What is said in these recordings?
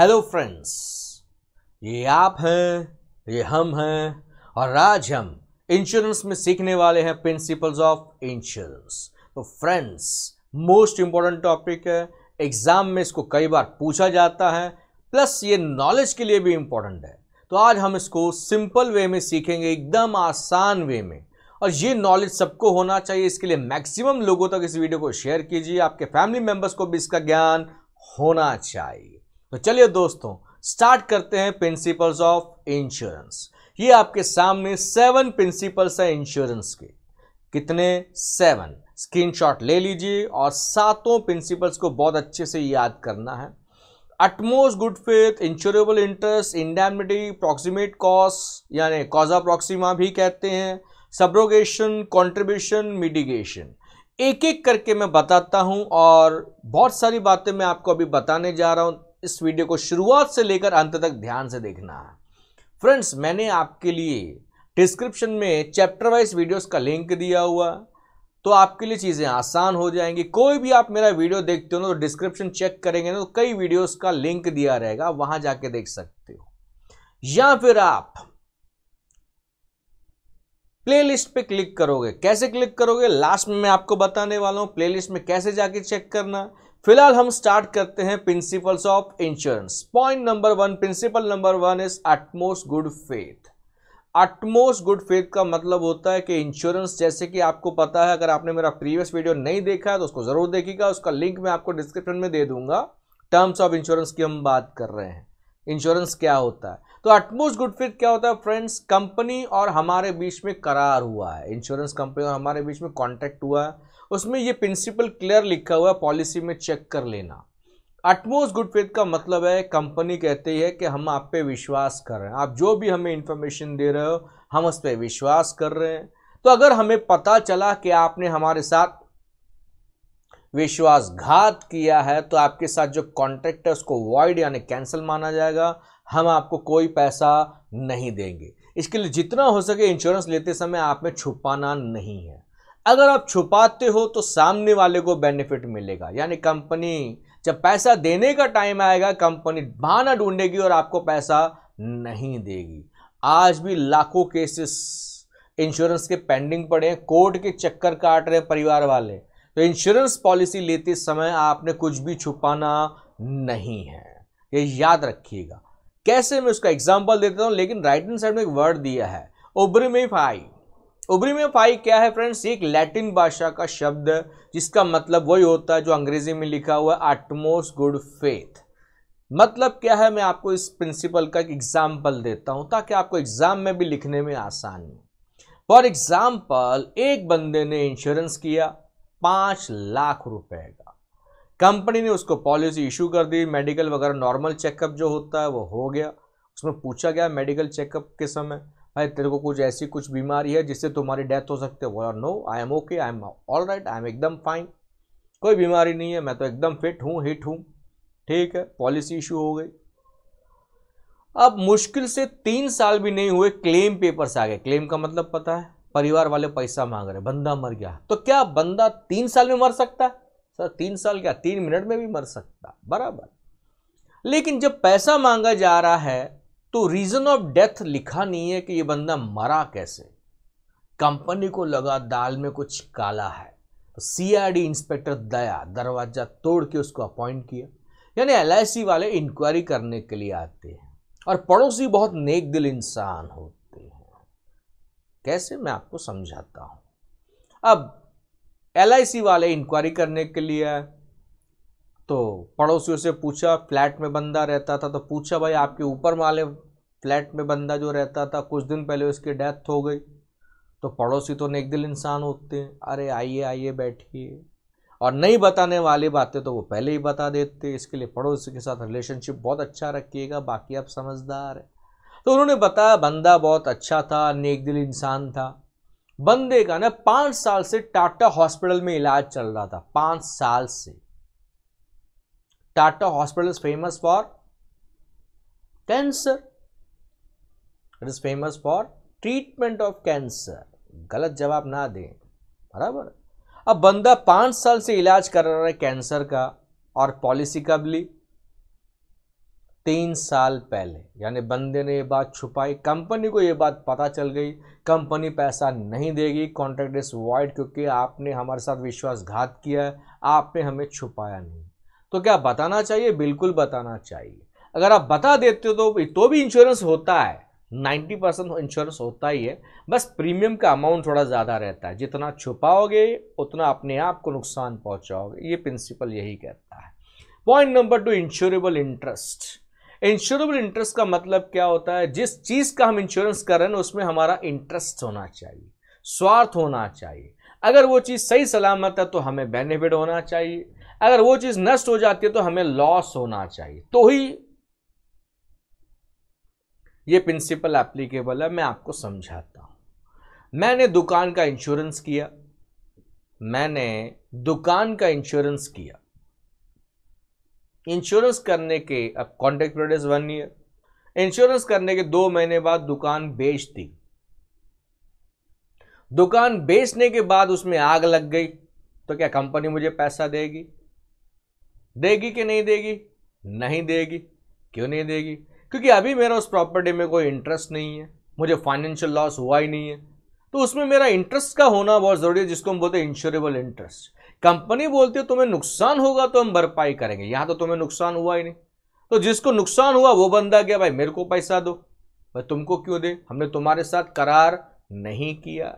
Hello friends ये आप हैं ये हम हैं और आज हम इंश्योरेंस में सीखने वाले हैं प्रिंसिपल्स ऑफ इंश्योरेंस तो फ्रेंड्स मोस्ट इंपॉर्टेंट टॉपिक है एग्जाम में इसको कई बार पूछा जाता है प्लस ये नॉलेज के लिए भी इंपॉर्टेंट है तो आज हम इसको सिंपल वे में सीखेंगे एकदम आसान वे में और ये नॉलेज सबको होना चाहिए इसके लिए मैक्सिमम लोगों तक इस वीडियो को शेयर कीजिए आपके फैमिली मेंबर्स को भी इसका ज्ञान होना चाहिए तो चलिए दोस्तों स्टार्ट करते हैं प्रिंसिपल्स ऑफ इंश्योरेंस ये आपके सामने सेवन प्रिंसिपल्स है इंश्योरेंस के कितने सेवन स्क्रीनशॉट ले लीजिए और सातों प्रिंसिपल्स को बहुत अच्छे से याद करना है utmost good faith insurable interest indemnity approximate cost यानी कॉजा प्रॉक्सीमा भी कहते हैं सब्रोगेशन कॉन्ट्रीब्यूशन मिडिगेशन एक एक करके मैं बताता हूं और बहुत सारी बातें मैं आपको अभी बताने जा रहा हूं इस वीडियो को शुरुआत से लेकर अंत तक ध्यान से देखना फ्रेंड्स मैंने आपके लिए डिस्क्रिप्शन में चैप्टर वाइज वीडियोस का लिंक दिया हुआ तो आपके लिए चीज़ें आसान हो जाएंगी कोई भी आप मेरा वीडियो देखते हो ना तो डिस्क्रिप्शन चेक करेंगे ना तो कई वीडियोस का लिंक दिया रहेगा वहां जाके देख सकते हो या फिर आप प्लेलिस्ट पे क्लिक करोगे कैसे क्लिक करोगे लास्ट में मैं आपको बताने वाला हूं प्लेलिस्ट में कैसे जाके चेक करना फिलहाल हम स्टार्ट करते हैं principles of insurance point number one principle number one is utmost good faith utmost good faith का मतलब होता है कि इंश्योरेंस जैसे कि आपको पता है अगर आपने मेरा प्रीवियस वीडियो नहीं देखा है तो उसको ज़रूर देखिएगा उसका लिंक मैं आपको डिस्क्रिप्शन में दे दूंगा टर्म्स ऑफ इंश्योरेंस की हम बात कर रहे हैं इंश्योरेंस क्या होता है तो अटमोस्ट गुड फेथ क्या होता है फ्रेंड्स कंपनी और हमारे बीच में करार हुआ है इंश्योरेंस कंपनी और हमारे बीच में कॉन्ट्रैक्ट हुआ है उसमें ये प्रिंसिपल क्लियर लिखा हुआ है पॉलिसी में चेक कर लेना अटमोस्ट गुड फेथ का मतलब है कंपनी कहती है कि हम आप पे विश्वास कर रहे हैं आप जो भी हमें इन्फॉर्मेशन दे रहे हो हम उस पर विश्वास कर रहे हैं तो अगर हमें पता चला कि आपने हमारे साथ विश्वासघात किया है तो आपके साथ जो कॉन्ट्रैक्ट है उसको वॉइड यानी कैंसिल माना जाएगा हम आपको कोई पैसा नहीं देंगे इसके लिए जितना हो सके इंश्योरेंस लेते समय आप में छुपाना नहीं है अगर आप छुपाते हो तो सामने वाले को बेनिफिट मिलेगा यानी कंपनी जब पैसा देने का टाइम आएगा कंपनी बहाना ढूंढेगी और आपको पैसा नहीं देगी आज भी लाखों केसेस इंश्योरेंस के पेंडिंग पड़े हैं कोर्ट के चक्कर काट रहे हैं परिवार वाले तो इंश्योरेंस पॉलिसी लेते समय आपने कुछ भी छुपाना नहीं है ये याद रखिएगा कैसे मैं उसका एग्जाम्पल देता हूँ लेकिन राइट हैंड साइड में एक वर्ड दिया है ओब्रिमिफाई पाई क्या है फ्रेंड्स एक लैटिन भाषा का शब्द जिसका मतलब वही होता है जो अंग्रेजी में लिखा हुआ है आटमोस गुड फेथ मतलब क्या है मैं आपको इस प्रिंसिपल का एक एग्जाम्पल देता हूं ताकि आपको एग्जाम में भी लिखने में आसानी फॉर एग्जाम्पल एक बंदे ने इंश्योरेंस किया पांच लाख रुपए का कंपनी ने उसको पॉलिसी इशू कर दी मेडिकल वगैरह नॉर्मल चेकअप जो होता है वो हो गया उसमें पूछा गया मेडिकल चेकअप के समय भाई हाँ, तेरे को कुछ ऐसी कुछ बीमारी है जिससे तुम्हारी डेथ हो सकती है बोला no I am okay I am all right I am एकदम फाइन कोई बीमारी नहीं है मैं तो एकदम फिट हूँ हिट हूँ ठीक है पॉलिसी इशू हो गई अब मुश्किल से तीन साल भी नहीं हुए क्लेम पेपर से आ गए क्लेम का मतलब पता है परिवार वाले पैसा मांग रहे बंदा मर गया तो क्या बंदा तीन साल में मर सकता है सर तीन साल क्या तीन मिनट में भी मर सकता बराबर लेकिन जब पैसा मांगा जा रहा है तो रीज़न ऑफ डेथ लिखा नहीं है कि ये बंदा मरा कैसे कंपनी को लगा दाल में कुछ काला है तो इंस्पेक्टर दया दरवाज़ा तोड़ के उसको अपॉइंट किया यानी एल वाले इंक्वायरी करने के लिए आते हैं और पड़ोसी बहुत नेक दिल इंसान होते हैं कैसे मैं आपको समझाता हूं अब एल वाले इंक्वायरी करने के लिए तो पड़ोसियों से पूछा फ्लैट में बंदा रहता था तो पूछा भाई आपके ऊपर वाले फ्लैट में बंदा जो रहता था कुछ दिन पहले उसकी डेथ हो गई तो पड़ोसी तो नेक दिल इंसान होते हैं अरे आइए आइए बैठिए और नहीं बताने वाली बातें तो वो पहले ही बता देते इसके लिए पड़ोसी के साथ रिलेशनशिप बहुत अच्छा रखिएगा बाकी आप समझदार है तो उन्होंने बताया बंदा बहुत अच्छा था नेक दिल इंसान था बंदे का ना पाँच साल से टाटा हॉस्पिटल में इलाज चल रहा था पाँच साल से Tata Hospital is famous for cancer. It is famous for treatment of cancer गलत जवाब ना दें बराबर अब बंदा पांच साल से इलाज कर रहा है कैंसर का और पॉलिसी कब ली तीन साल पहले यानी बंदे ने ये बात छुपाई कंपनी को ये बात पता चल गई कंपनी पैसा नहीं देगी कॉन्ट्रैक्ट इज वाइड क्योंकि आपने हमारे साथ विश्वासघात किया है आपने हमें छुपाया नहीं तो क्या बताना चाहिए बिल्कुल बताना चाहिए अगर आप बता देते हो तो तो भी इंश्योरेंस होता है 90 परसेंट इंश्योरेंस होता ही है बस प्रीमियम का अमाउंट थोड़ा ज़्यादा रहता है जितना छुपाओगे उतना अपने आप को नुकसान पहुंचाओगे ये प्रिंसिपल यही कहता है point number two insurable interest insurable interest का मतलब क्या होता है जिस चीज़ का हम इंश्योरेंस कर रहे हैं उसमें हमारा इंटरेस्ट होना चाहिए स्वार्थ होना चाहिए अगर वो चीज़ सही सलामत है तो हमें बेनिफिट होना चाहिए अगर वो चीज नष्ट हो जाती है तो हमें लॉस होना चाहिए तो ही ये प्रिंसिपल एप्लीकेबल है मैं आपको समझाता हूं मैंने दुकान का इंश्योरेंस किया मैंने दुकान का इंश्योरेंस किया इंश्योरेंस करने के अब contact period one year insurance करने के दो महीने बाद दुकान बेच दी दुकान बेचने के बाद उसमें आग लग गई तो क्या कंपनी मुझे पैसा देगी देगी कि नहीं देगी नहीं देगी क्यों नहीं देगी क्योंकि अभी मेरा उस प्रॉपर्टी में कोई इंटरेस्ट नहीं है मुझे फाइनेंशियल लॉस हुआ ही नहीं है तो उसमें मेरा इंटरेस्ट का होना बहुत ज़रूरी है जिसको हम बोलते हैं इंश्योरेबल इंटरेस्ट कंपनी बोलती है तुम्हें नुकसान होगा तो हम भरपाई करेंगे यहाँ तो तुम्हें नुकसान हुआ ही नहीं तो जिसको नुकसान हुआ वो बंदा गया भाई मेरे को पैसा दो भाई तुमको क्यों दे हमने तुम्हारे साथ करार नहीं किया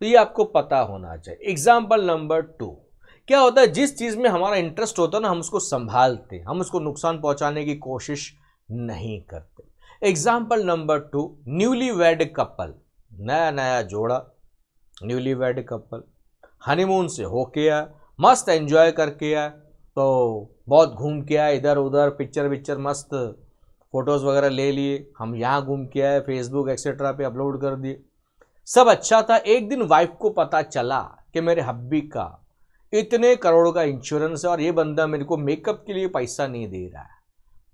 तो ये आपको पता होना चाहिए एग्जाम्पल नंबर टू क्या होता है जिस चीज़ में हमारा इंटरेस्ट होता है ना हम उसको संभालते हम उसको नुकसान पहुंचाने की कोशिश नहीं करते example number two newly wed couple नया नया जोड़ा न्यूली वेड कपल हनीमून से होके आया मस्त एंजॉय करके आए तो बहुत घूम के आए इधर उधर पिक्चर विक्चर मस्त फ़ोटोज़ वगैरह ले लिए हम यहाँ घूम के आए फेसबुक एक्सेट्रा पे अपलोड कर दिए सब अच्छा था एक दिन वाइफ को पता चला कि मेरे हब्बी का इतने करोड़ का इंश्योरेंस है और ये बंदा मेरे को मेकअप के लिए पैसा नहीं दे रहा है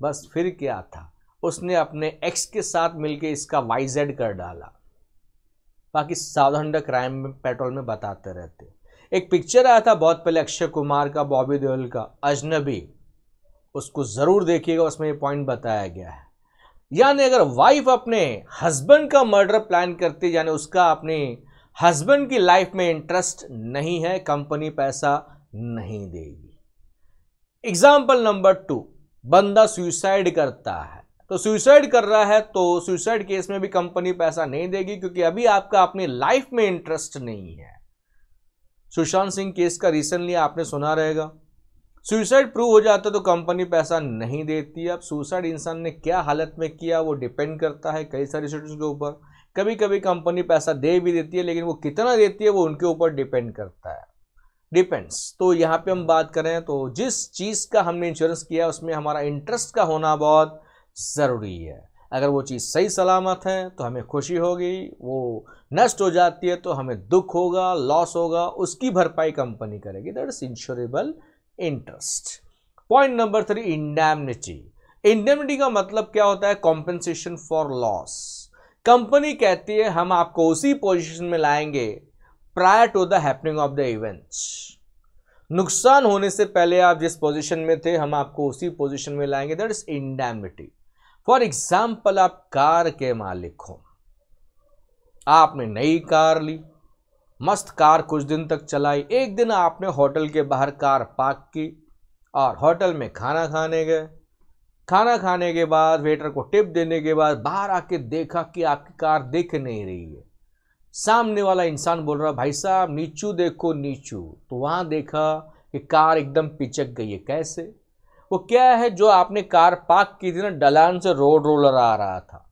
बस फिर क्या था उसने अपने एक्स के साथ मिलके इसका वाई जेड कर डाला बाकी साधारण क्राइम में पेट्रोल में बताते रहते एक पिक्चर आया था बहुत पहले अक्षय कुमार का बॉबी देओल का अजनबी उसको ज़रूर देखिएगा उसमें ये पॉइंट बताया गया है यानी अगर वाइफ अपने हस्बैंड का मर्डर प्लान करती यानी उसका अपनी हस्बैंड की लाइफ में इंटरेस्ट नहीं है कंपनी पैसा नहीं देगी एग्जाम्पल नंबर टू बंदा सुइसाइड करता है तो सुइसाइड कर रहा है तो सुइसाइड केस में भी कंपनी पैसा नहीं देगी क्योंकि अभी आपका अपनी लाइफ में इंटरेस्ट नहीं है सुशांत सिंह केस का रिसेंटली आपने सुना रहेगा सुइसाइड प्रूव हो जाता तो कंपनी पैसा नहीं देती अब सुसाइड इंसान ने क्या हालत में किया वो डिपेंड करता है कई सारी सिचुएशन के ऊपर कभी कभी कंपनी पैसा दे भी देती है लेकिन वो कितना देती है वो उनके ऊपर डिपेंड करता है डिपेंड्स तो यहाँ पे हम बात करें तो जिस चीज़ का हमने इंश्योरेंस किया उसमें हमारा इंटरेस्ट का होना बहुत ज़रूरी है अगर वो चीज़ सही सलामत है तो हमें खुशी होगी वो नष्ट हो जाती है तो हमें दुख होगा लॉस होगा उसकी भरपाई कंपनी करेगी that is insurable interest point number three indemnity indemnity का मतलब क्या होता है कॉम्पेंसेशन फॉर लॉस कंपनी कहती है हम आपको उसी पोजीशन में लाएंगे prior to the happening of the events नुकसान होने से पहले आप जिस पोजीशन में थे हम आपको उसी पोजीशन में लाएंगे that is indemnity for example आप कार के मालिक हो आपने नई कार ली मस्त कार कुछ दिन तक चलाई एक दिन आपने होटल के बाहर कार पार्क की और होटल में खाना खाने गए खाना खाने के बाद वेटर को टिप देने के बाद बाहर आके देखा कि आपकी कार दिख नहीं रही है सामने वाला इंसान बोल रहा भाई साहब नीचू देखो नीचू तो वहाँ देखा कि कार एकदम पिचक गई है कैसे वो क्या है जो आपने कार पार्क की थी ना डलान से रोड रोलर आ रहा था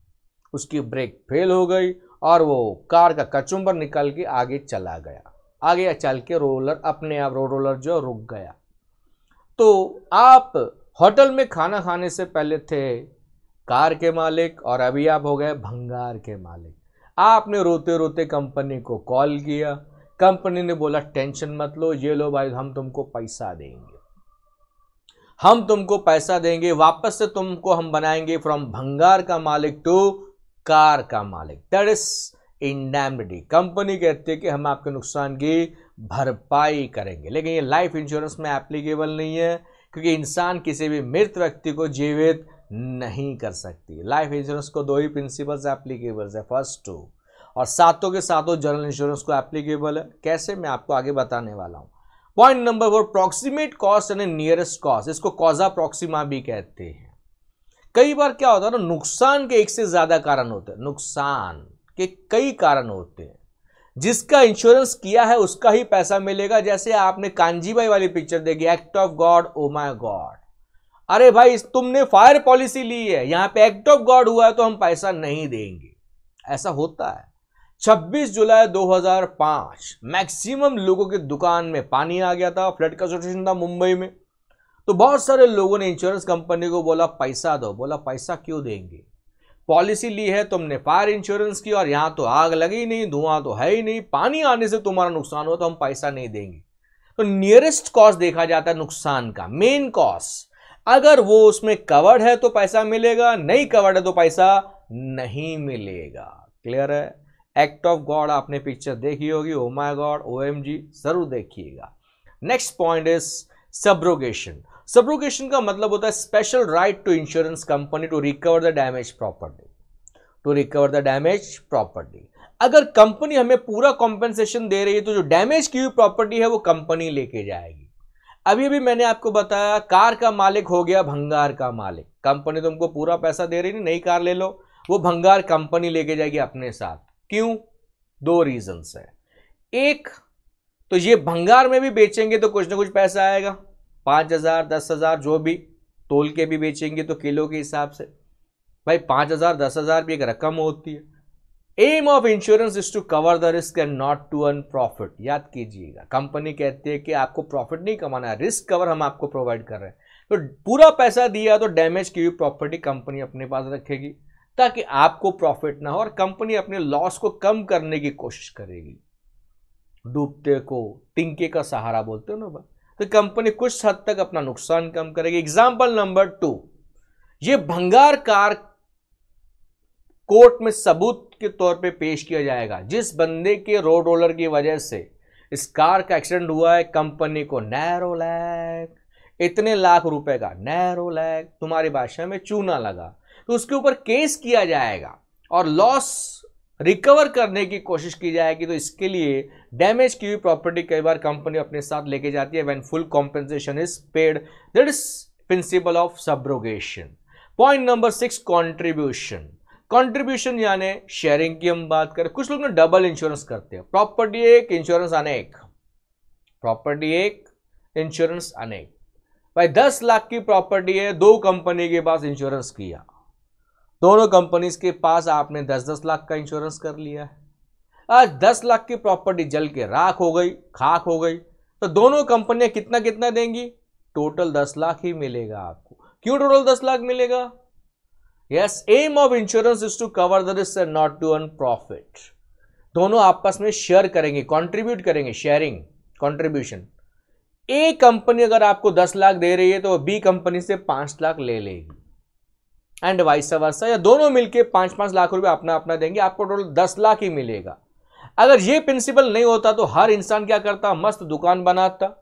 उसकी ब्रेक फेल हो गई और वो कार का कचुम्बर निकल के आगे चला गया आगे चल के रोलर अपने आप रोड रोलर जो रुक गया तो आप होटल में खाना खाने से पहले थे कार के मालिक और अभी आप हो गए भंगार के मालिक आपने रोते रोते कंपनी को कॉल किया कंपनी ने बोला टेंशन मत लो ये लो भाई हम तुमको पैसा देंगे हम तुमको पैसा देंगे वापस से तुमको हम बनाएंगे फ्रॉम भंगार का मालिक टू कार का मालिक दैट इज इंडेमडी कंपनी कहती है कि हम आपके नुकसान की भरपाई करेंगे लेकिन ये लाइफ इंश्योरेंस में एप्लीकेबल नहीं है क्योंकि इंसान किसी भी मृत व्यक्ति को जीवित नहीं कर सकती लाइफ इंश्योरेंस को दो ही प्रिंसिपल्स एप्लीकेबल्स है फर्स्ट टू और सातों के सातों जनरल इंश्योरेंस को एप्लीकेबल है कैसे मैं आपको आगे बताने वाला हूँ point number four proximate cost यानी नियरेस्ट कॉस्ट इसको कॉजा प्रोक्सीमा भी कहते हैं कई बार क्या होता है ना नुकसान के एक से ज़्यादा कारण होते हैं नुकसान के कई कारण होते हैं जिसका इंश्योरेंस किया है उसका ही पैसा मिलेगा जैसे आपने कांजीबाई वाली पिक्चर देखी act of God oh my God अरे भाई तुमने फायर पॉलिसी ली है यहां पे एक्ट ऑफ गॉड हुआ है तो हम पैसा नहीं देंगे ऐसा होता है 26 जुलाई 2005 मैक्सिमम लोगों के दुकान में पानी आ गया था फ्लड का सिचुएशन था मुंबई में तो बहुत सारे लोगों ने इंश्योरेंस कंपनी को बोला पैसा दो बोला पैसा क्यों देंगे पॉलिसी ली है तुमने फायर इंश्योरेंस की और यहां तो आग लगी नहीं धुआं तो है ही नहीं पानी आने से तुम्हारा नुकसान हो तो हम पैसा नहीं देंगे तो नियरेस्ट कॉज देखा जाता है नुकसान का मेन कॉज अगर वो उसमें कवर्ड है तो पैसा मिलेगा नहीं कवर्ड है तो पैसा नहीं मिलेगा क्लियर है एक्ट ऑफ गॉड आपने पिक्चर देखी होगी ओ माय गॉड ओ जरूर देखिएगा next point is subrogation subrogation का मतलब होता है special right to insurance company to recover the damage property to recover the damage property अगर कंपनी हमें पूरा कॉम्पेंसेशन दे रही है तो जो डैमेज की हुई प्रॉपर्टी है वो कंपनी लेके जाएगी अभी अभी मैंने आपको बताया कार का मालिक हो गया भंगार का मालिक कंपनी तुमको पूरा पैसा दे रही नहीं नई कार ले लो वो भंगार कंपनी लेके जाएगी अपने साथ क्यों दो रीजंस है एक तो ये भंगार में भी बेचेंगे तो कुछ ना कुछ पैसा आएगा पाँच हज़ार दस हज़ार जो भी तोल के भी बेचेंगे तो किलो के हिसाब से भाई पाँच हज़ार दस हज़ार भी एक रकम होती है aim of insurance is to cover the risk and not to earn profit याद कीजिएगा कंपनी कहती है कि आपको प्रॉफिट नहीं कमाना है रिस्क कवर हम आपको प्रोवाइड कर रहे हैं तो पूरा पैसा दिया तो डैमेज की हुई प्रॉपर्टी कंपनी अपने पास रखेगी ताकि आपको प्रॉफिट ना हो और कंपनी अपने लॉस को कम करने की कोशिश करेगी डूबते को टिंके का सहारा बोलते हो ना भाई तो कंपनी कुछ हद तक अपना नुकसान कम करेगी एग्जाम्पल नंबर टू ये भंगार कार कोर्ट में सबूत के तौर पे पेश किया जाएगा जिस बंदे के रोड रोलर की वजह से इस कार का एक्सीडेंट हुआ है कंपनी को नैरो लैग इतने लाख रुपए का नैरो लैग तुम्हारी भाषा में चूना लगा तो उसके ऊपर केस किया जाएगा और लॉस रिकवर करने की कोशिश की जाएगी तो इसके लिए डैमेज की हुई प्रॉपर्टी कई बार कंपनी अपने साथ लेके जाती है when full compensation is paid that is principle of subrogation point number six contribution contribution यानी शेयरिंग की हम बात करें कुछ लोग ना डबल इंश्योरेंस करते हैं प्रॉपर्टी एक इंश्योरेंस अनेक प्रॉपर्टी एक इंश्योरेंस अनेक भाई दस लाख की प्रॉपर्टी है दो कंपनी के पास इंश्योरेंस किया दोनों कंपनीज के पास आपने दस दस लाख का इंश्योरेंस कर लिया है आज दस लाख की प्रॉपर्टी जल के राख हो गई खाक हो गई तो दोनों कंपनियां कितना कितना देंगी टोटल दस लाख ही मिलेगा आपको क्यों टोटल दस लाख मिलेगा yes aim of insurance is to cover the risk and not to earn profit दोनों आपस में शेयर करेंगे कॉन्ट्रीब्यूट करेंगे शेयरिंग कॉन्ट्रीब्यूशन ए कंपनी अगर आपको दस लाख दे रही है तो बी कंपनी से पांच लाख ले लेगी एंड वाइस वर्षा या दोनों मिलके पांच पांच लाख रुपए अपना अपना देंगे आपको टोटल दस लाख ही मिलेगा अगर ये प्रिंसिपल नहीं होता तो हर इंसान क्या करता मस्त दुकान बनाता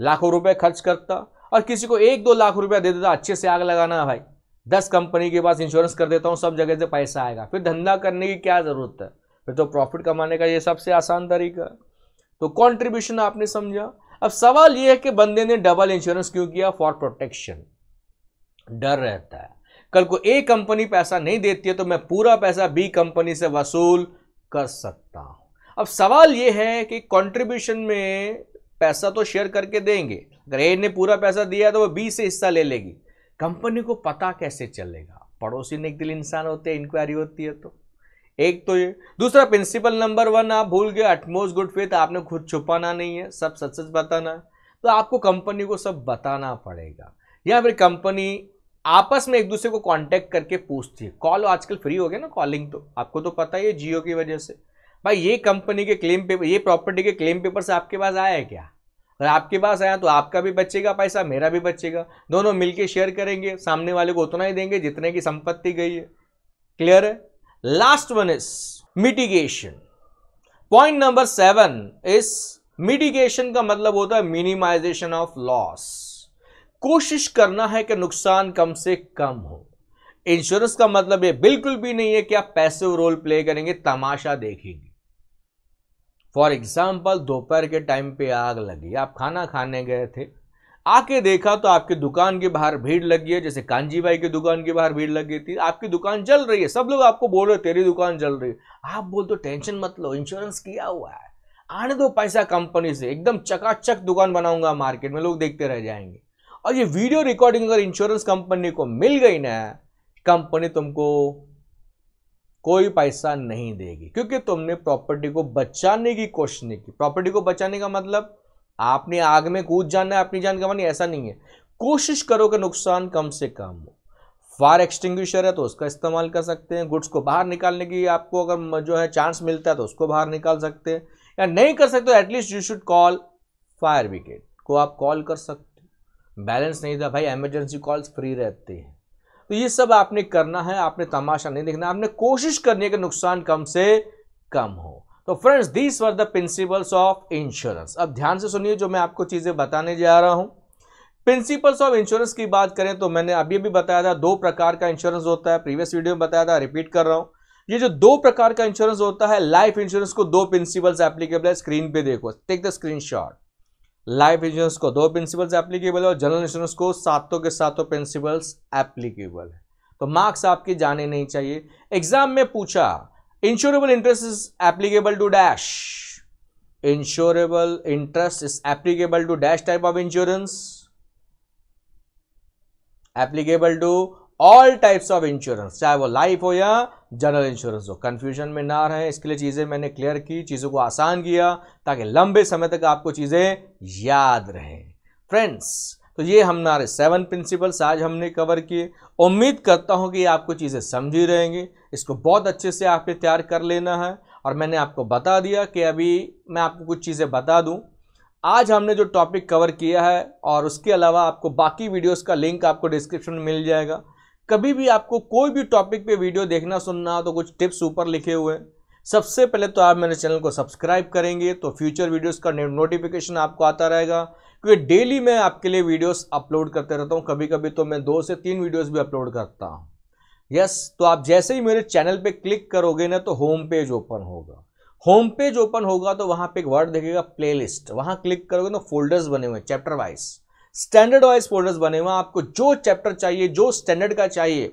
लाखों रुपए खर्च करता और किसी को एक दो लाख रुपया दे देता अच्छे से आग लगाना भाई दस कंपनी के पास इंश्योरेंस कर देता हूँ सब जगह से पैसा आएगा फिर धंधा करने की क्या ज़रूरत है फिर तो प्रॉफिट कमाने का ये सबसे आसान तरीका है तो कॉन्ट्रीब्यूशन आपने समझा अब सवाल ये है कि बंदे ने डबल इंश्योरेंस क्यों किया फॉर प्रोटेक्शन डर रहता है कल को ए कंपनी पैसा नहीं देती है तो मैं पूरा पैसा बी कंपनी से वसूल कर सकता हूं अब सवाल यह है कि कंट्रीब्यूशन में पैसा तो शेयर करके देंगे अगर ए ने पूरा पैसा दिया तो वह बी से हिस्सा ले लेगी कंपनी को पता कैसे चलेगा पड़ोसी ने एक दिल इंसान होते हैं इंक्वायरी होती है तो एक तो ये दूसरा प्रिंसिपल नंबर वन आप भूल गए अटमोस्ट गुड फेथ आपने खुद छुपाना नहीं है सब सच सच बताना है तो आपको कंपनी को सब बताना पड़ेगा या फिर कंपनी आपस में एक दूसरे को कांटेक्ट करके पूछती है कॉल आजकल फ्री हो गया ना कॉलिंग तो आपको तो पता ही है जियो की वजह से भाई ये कंपनी के क्लेम पेपर ये प्रॉपर्टी के क्लेम से आपके पास आया है क्या अगर आपके पास आया तो आपका भी बचेगा पैसा मेरा भी बचेगा दोनों मिलके शेयर करेंगे सामने वाले को उतना ही देंगे जितने की संपत्ति गई है क्लियर है last one is mitigation point number seven is mitigation का मतलब होता है मिनिमाइजेशन ऑफ लॉस कोशिश करना है कि नुकसान कम से कम हो इंश्योरेंस का मतलब ये बिल्कुल भी नहीं है कि आप पैसिव रोल प्ले करेंगे तमाशा देखेंगे फॉर एग्जाम्पल दोपहर के टाइम पे आग लगी आप खाना खाने गए थे आके देखा तो आपकी दुकान के बाहर भीड़ लगी है जैसे कांजी भाई की दुकान के बाहर भीड़ लगी थी आपकी दुकान जल रही है सब लोग आपको बोल रहे तेरी दुकान जल रही है आप बोल दो तो टेंशन मत लो इंश्योरेंस किया हुआ है आने दो पैसा कंपनी से एकदम चकाचक दुकान बनाऊंगा मार्केट में लोग देखते रह जाएंगे और ये वीडियो रिकॉर्डिंग अगर इंश्योरेंस कंपनी को मिल गई ना कंपनी तुमको कोई पैसा नहीं देगी क्योंकि तुमने प्रॉपर्टी को बचाने की कोशिश नहीं की प्रॉपर्टी को बचाने का मतलब आपने आग में कूद जाना है अपनी जान मानी ऐसा नहीं है कोशिश करो कि नुकसान कम से कम हो फायर एक्सटिंग्विशर है तो उसका इस्तेमाल कर सकते हैं गुड्स को बाहर निकालने की आपको अगर जो है चांस मिलता है तो उसको बाहर निकाल सकते हैं या नहीं कर सकते तो at least you should call fire brigade को आप कॉल कर सकते बैलेंस नहीं था भाई एमरजेंसी कॉल्स फ्री रहते हैं तो ये सब आपने करना है आपने तमाशा नहीं देखना आपने कोशिश करनी है कि नुकसान कम से कम हो तो friends these were the principles of insurance अब ध्यान से सुनिए जो मैं आपको चीज़ें बताने जा रहा हूँ प्रिंसिपल्स ऑफ इंश्योरेंस की बात करें तो मैंने अभी अभी बताया था दो प्रकार का इंश्योरेंस होता है प्रीवियस वीडियो में बताया था रिपीट कर रहा हूँ ये जो दो प्रकार का इंश्योरेंस होता है लाइफ इंश्योरेंस को दो प्रिंसिपल्स एप्लीकेबल है स्क्रीन पे देखो take the screenshot life insurance को दो प्रिंसिपल्स एप्लीकेबल है और जनरल इंश्योरेंस को सातों के सातों प्रिंसिपल्स एप्लीकेबल है तो मार्क्स आपके जाने नहीं चाहिए एग्जाम में पूछा insurable interest is applicable to dash insurable interest is applicable to dash type of insurance applicable to all types of insurance चाहे वो लाइफ हो या जनरल इंश्योरेंस हो कन्फ्यूजन में ना रहे इसके लिए चीज़ें मैंने क्लियर की चीज़ों को आसान किया ताकि लंबे समय तक आपको चीज़ें याद रहें फ्रेंड्स तो ये हमारे सेवन प्रिंसिपल्स आज हमने कवर किए उम्मीद करता हूँ कि आपको चीज़ें समझी रहेंगी इसको बहुत अच्छे से आपने तैयार कर लेना है और मैंने आपको बता दिया कि अभी मैं आपको कुछ चीज़ें बता दूँ आज हमने जो टॉपिक कवर किया है और उसके अलावा आपको बाकी वीडियोस का लिंक आपको डिस्क्रिप्शन में मिल जाएगा कभी भी आपको कोई भी टॉपिक पे वीडियो देखना सुनना तो कुछ टिप्स ऊपर लिखे हुए सबसे पहले तो आप मेरे चैनल को सब्सक्राइब करेंगे तो फ्यूचर वीडियोस का नोटिफिकेशन आपको आता रहेगा क्योंकि डेली मैं आपके लिए वीडियोस अपलोड करते रहता हूँ कभी कभी तो मैं दो से तीन वीडियोस भी अपलोड करता हूँ यस तो आप जैसे ही मेरे चैनल पे क्लिक करोगे ना तो होम पेज ओपन होगा होम पेज ओपन होगा तो वहाँ पर एक वर्ड देखेगा प्ले वहाँ क्लिक करोगे तो फोल्डर्स बने हुए chapter wise standard wise folders बने हुए हैं आपको जो चैप्टर चाहिए जो स्टैंडर्ड का चाहिए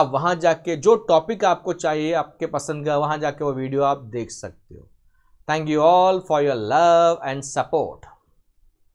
आप वहां जाके जो टॉपिक आपको चाहिए आपके पसंद का वहां जाके वो वीडियो आप देख सकते हो thank you all for your love and support